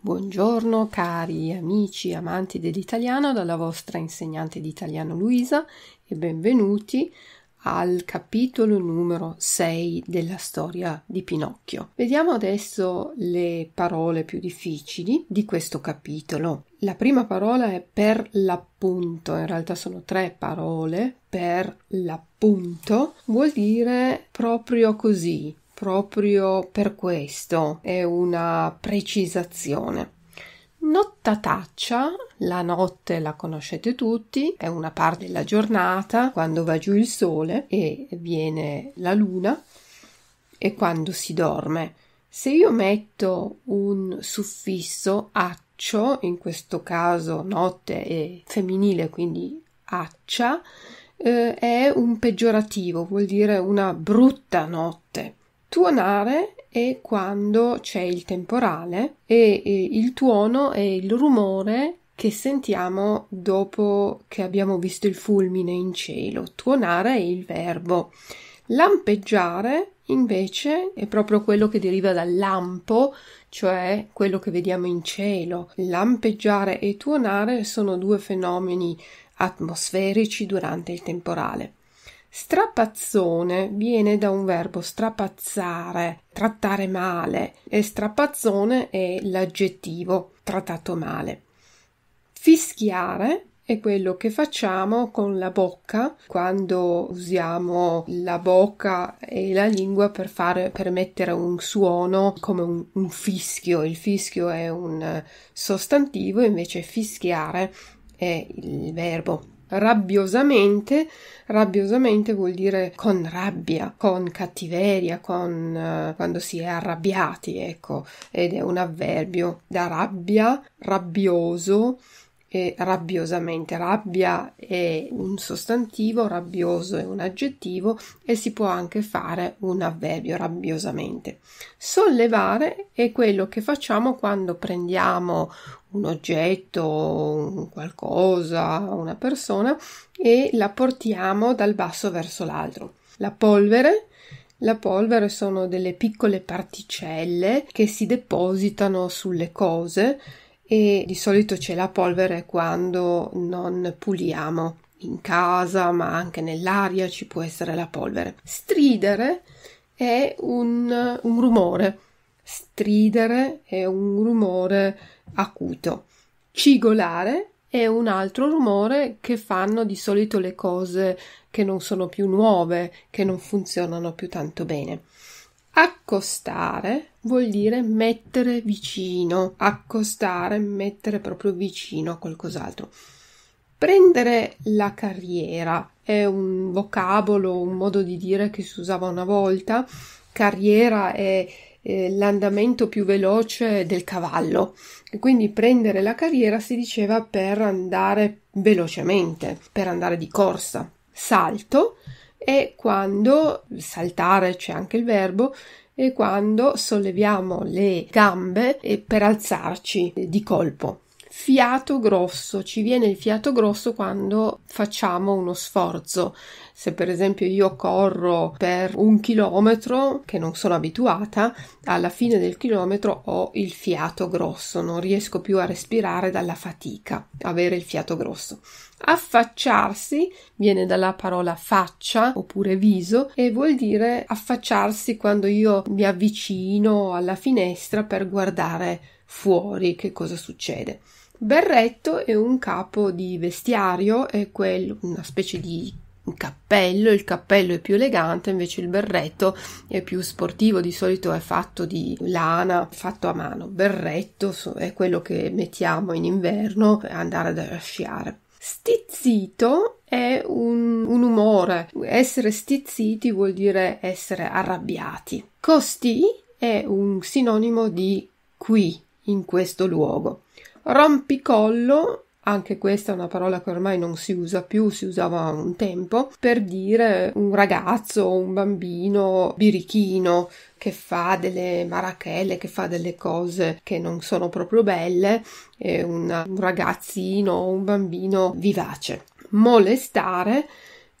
Buongiorno cari amici amanti dell'italiano dalla vostra insegnante di italiano Luisa e benvenuti al capitolo numero 6 della storia di Pinocchio. Vediamo adesso le parole più difficili di questo capitolo. La prima parola è per l'appunto, in realtà sono tre parole, per l'appunto vuol dire proprio così, proprio per questo, è una precisazione. Nottataccia, la notte la conoscete tutti, è una parte della giornata quando va giù il sole e viene la luna e quando si dorme. Se io metto un suffisso accio, in questo caso notte è femminile, quindi accia, eh, è un peggiorativo, vuol dire una brutta notte. Tuonare è quando c'è il temporale e il tuono è il rumore che sentiamo dopo che abbiamo visto il fulmine in cielo. Tuonare è il verbo. Lampeggiare invece è proprio quello che deriva dal lampo, cioè quello che vediamo in cielo. Lampeggiare e tuonare sono due fenomeni atmosferici durante il temporale. Strapazzone viene da un verbo strapazzare, trattare male, e strapazzone è l'aggettivo trattato male. Fischiare è quello che facciamo con la bocca quando usiamo la bocca e la lingua per, fare, per mettere un suono come un, un fischio. Il fischio è un sostantivo, invece fischiare è il verbo rabbiosamente. Rabbiosamente vuol dire con rabbia, con cattiveria, con uh, quando si è arrabbiati, ecco, ed è un avverbio da rabbia, rabbioso, e rabbiosamente. Rabbia è un sostantivo, rabbioso è un aggettivo e si può anche fare un avverbio rabbiosamente. Sollevare è quello che facciamo quando prendiamo un oggetto, un qualcosa, una persona e la portiamo dal basso verso l'altro. La polvere la polvere sono delle piccole particelle che si depositano sulle cose e di solito c'è la polvere quando non puliamo in casa ma anche nell'aria ci può essere la polvere. Stridere è un, un rumore, stridere è un rumore acuto. Cigolare è un altro rumore che fanno di solito le cose che non sono più nuove, che non funzionano più tanto bene. Accostare vuol dire mettere vicino, accostare, mettere proprio vicino a qualcos'altro. Prendere la carriera è un vocabolo, un modo di dire che si usava una volta. Carriera è eh, l'andamento più veloce del cavallo e quindi prendere la carriera si diceva per andare velocemente, per andare di corsa. Salto e quando saltare c'è anche il verbo e quando solleviamo le gambe eh, per alzarci di colpo fiato grosso, ci viene il fiato grosso quando facciamo uno sforzo. Se per esempio io corro per un chilometro che non sono abituata, alla fine del chilometro ho il fiato grosso, non riesco più a respirare dalla fatica, avere il fiato grosso. Affacciarsi viene dalla parola faccia oppure viso e vuol dire affacciarsi quando io mi avvicino alla finestra per guardare fuori che cosa succede berretto è un capo di vestiario è quello, una specie di cappello, il cappello è più elegante, invece il berretto è più sportivo, di solito è fatto di lana, fatto a mano. Berretto è quello che mettiamo in inverno per andare a sciare. Stizzito è un, un umore, essere stizziti vuol dire essere arrabbiati. Costi è un sinonimo di qui, in questo luogo. Rompicollo anche questa è una parola che ormai non si usa più, si usava un tempo, per dire un ragazzo, un bambino birichino che fa delle marachelle, che fa delle cose che non sono proprio belle, un, un ragazzino, un bambino vivace. Molestare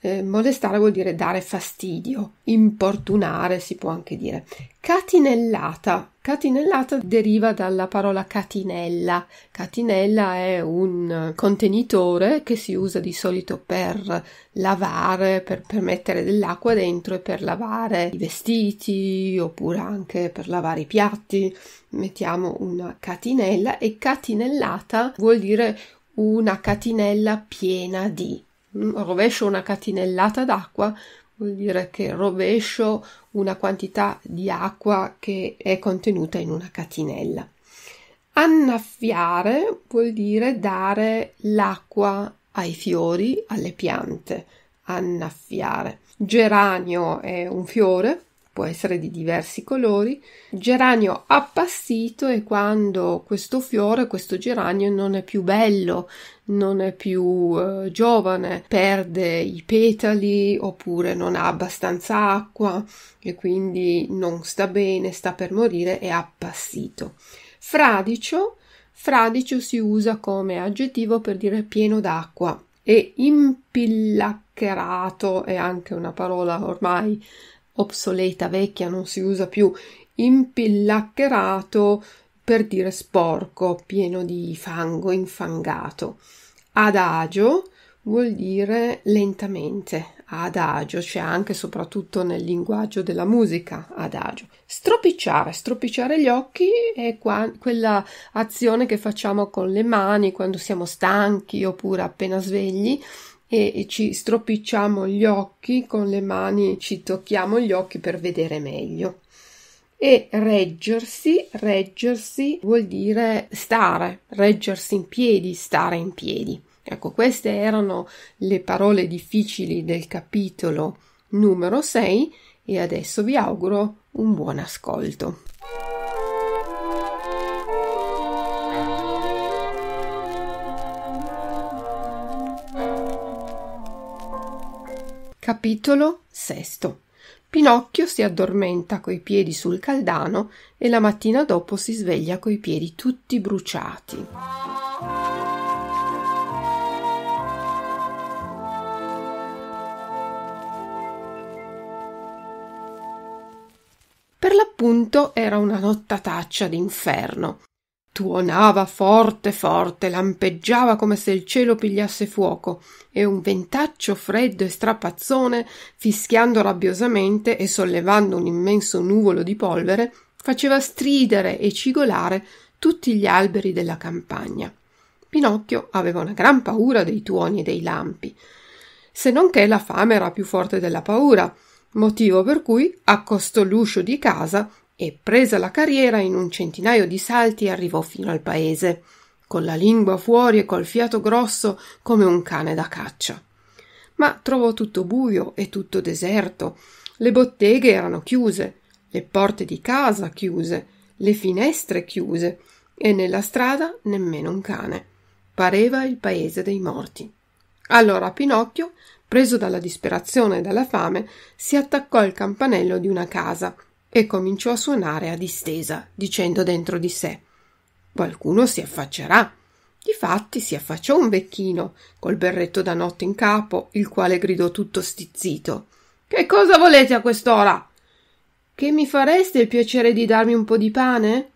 eh, molestare vuol dire dare fastidio, importunare si può anche dire. Catinellata. Catinellata deriva dalla parola catinella. Catinella è un contenitore che si usa di solito per lavare, per, per mettere dell'acqua dentro e per lavare i vestiti oppure anche per lavare i piatti. Mettiamo una catinella e catinellata vuol dire una catinella piena di rovescio una catinellata d'acqua vuol dire che rovescio una quantità di acqua che è contenuta in una catinella. Annaffiare vuol dire dare l'acqua ai fiori, alle piante. Annaffiare. Geranio è un fiore può essere di diversi colori, geranio appassito è quando questo fiore, questo geranio non è più bello, non è più eh, giovane, perde i petali oppure non ha abbastanza acqua e quindi non sta bene, sta per morire, è appassito. Fradicio, fradicio si usa come aggettivo per dire pieno d'acqua e impillaccherato è anche una parola ormai obsoleta, vecchia, non si usa più, impillaccherato per dire sporco, pieno di fango, infangato. Adagio vuol dire lentamente, adagio, c'è cioè anche e soprattutto nel linguaggio della musica adagio. Stropicciare, stropicciare gli occhi è qua, quella azione che facciamo con le mani quando siamo stanchi oppure appena svegli e ci stropicciamo gli occhi con le mani, ci tocchiamo gli occhi per vedere meglio. E reggersi, reggersi vuol dire stare, reggersi in piedi, stare in piedi. Ecco, queste erano le parole difficili del capitolo numero 6 e adesso vi auguro un buon ascolto. Capitolo VI Pinocchio si addormenta coi piedi sul caldano e la mattina dopo si sveglia coi piedi tutti bruciati. Per l'appunto era una nottataccia d'inferno tuonava forte forte lampeggiava come se il cielo pigliasse fuoco e un ventaccio freddo e strapazzone fischiando rabbiosamente e sollevando un immenso nuvolo di polvere faceva stridere e cigolare tutti gli alberi della campagna Pinocchio aveva una gran paura dei tuoni e dei lampi se non che la fame era più forte della paura motivo per cui accostò l'uscio di casa e presa la carriera in un centinaio di salti arrivò fino al paese, con la lingua fuori e col fiato grosso come un cane da caccia. Ma trovò tutto buio e tutto deserto. Le botteghe erano chiuse, le porte di casa chiuse, le finestre chiuse e nella strada nemmeno un cane. Pareva il paese dei morti. Allora Pinocchio, preso dalla disperazione e dalla fame, si attaccò al campanello di una casa e cominciò a suonare a distesa, dicendo dentro di sé Qualcuno si affaccerà. Difatti si affacciò un vecchino, col berretto da notte in capo, il quale gridò tutto stizzito Che cosa volete a quest'ora? Che mi fareste il piacere di darmi un po di pane?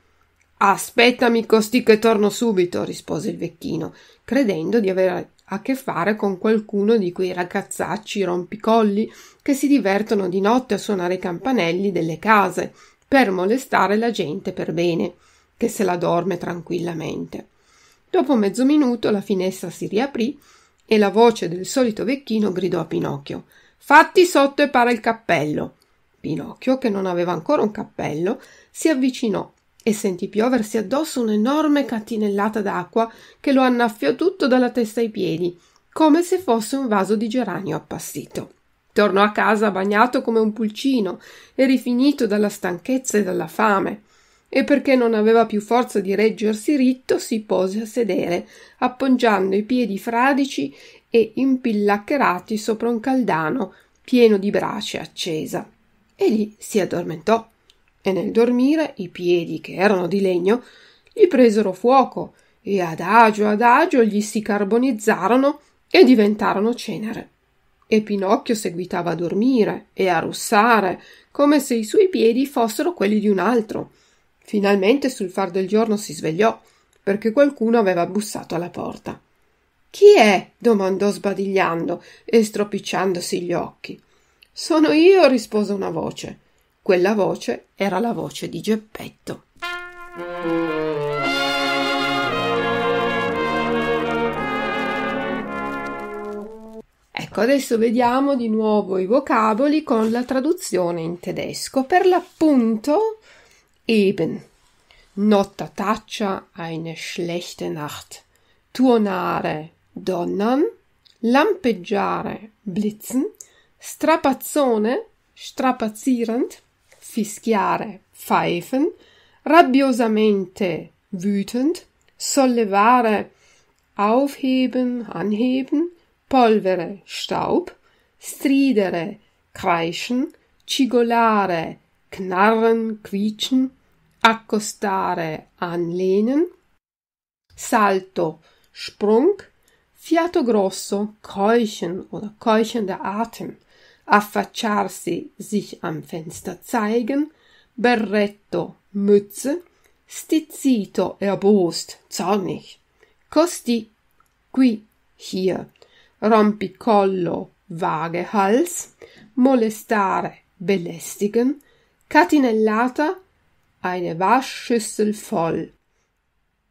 Aspettami costì che torno subito, rispose il vecchino, credendo di aver a che fare con qualcuno di quei ragazzacci rompicolli che si divertono di notte a suonare i campanelli delle case per molestare la gente per bene, che se la dorme tranquillamente. Dopo mezzo minuto la finestra si riaprì e la voce del solito vecchino gridò a Pinocchio Fatti sotto e para il cappello. Pinocchio, che non aveva ancora un cappello, si avvicinò e sentì pioversi addosso un'enorme catinellata d'acqua che lo annaffiò tutto dalla testa ai piedi, come se fosse un vaso di geranio appassito. Tornò a casa bagnato come un pulcino e rifinito dalla stanchezza e dalla fame. E perché non aveva più forza di reggersi ritto, si pose a sedere, appoggiando i piedi fradici e impillaccherati sopra un caldano pieno di brace accesa. E lì si addormentò e nel dormire i piedi, che erano di legno, gli presero fuoco e adagio adagio gli si carbonizzarono e diventarono cenere. E Pinocchio seguitava a dormire e a russare, come se i suoi piedi fossero quelli di un altro. Finalmente sul far del giorno si svegliò, perché qualcuno aveva bussato alla porta. Chi è? domandò sbadigliando e stropicciandosi gli occhi. Sono io, rispose una voce. Quella voce era la voce di Geppetto. Ecco, adesso vediamo di nuovo i vocaboli con la traduzione in tedesco. Per l'appunto, eben. notta taccia eine schlechte Nacht. Tuonare, donnern. Lampeggiare, blitzen. Strapazzone, strapazzierend, fischiare, pfeifen, rabiosamente, wütend, sollevare, aufheben, anheben, polvere, Staub, stridere, kreischen, cigolare, knarren, quietschen, accostare, anlehnen, salto, Sprung, fiato grosso, keuchen oder keuchender Atem, affacciarsi, sich am Fenster zeigen, berretto, Mütze, stizzito, erbost, zornig, costi, qui, hier, rompicollo, Waagehals, molestare, belästigen, catinellata, eine Waschschüssel voll,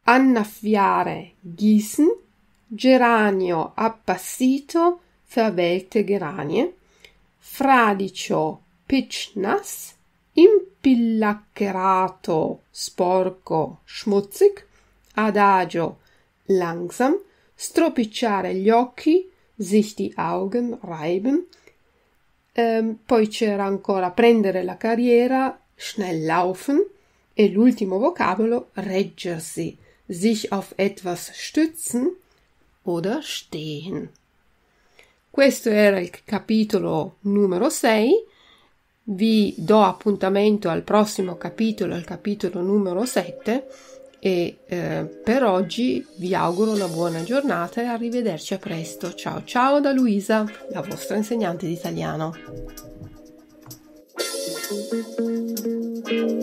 annaffiare, gießen, geranio appassito, verwelkte Geranie, fradicio, picnas, impillaccherato, sporco, schmutzig, adagio, langsam, stropicciare gli occhi, sich die Augen reiben, ehm, poi c'era ancora prendere la carriera, schnell laufen e l'ultimo vocabolo reggersi, sich auf etwas stützen oder stehen. Questo era il capitolo numero 6. Vi do appuntamento al prossimo capitolo, al capitolo numero 7 e eh, per oggi vi auguro una buona giornata e arrivederci a presto. Ciao ciao da Luisa, la vostra insegnante di italiano.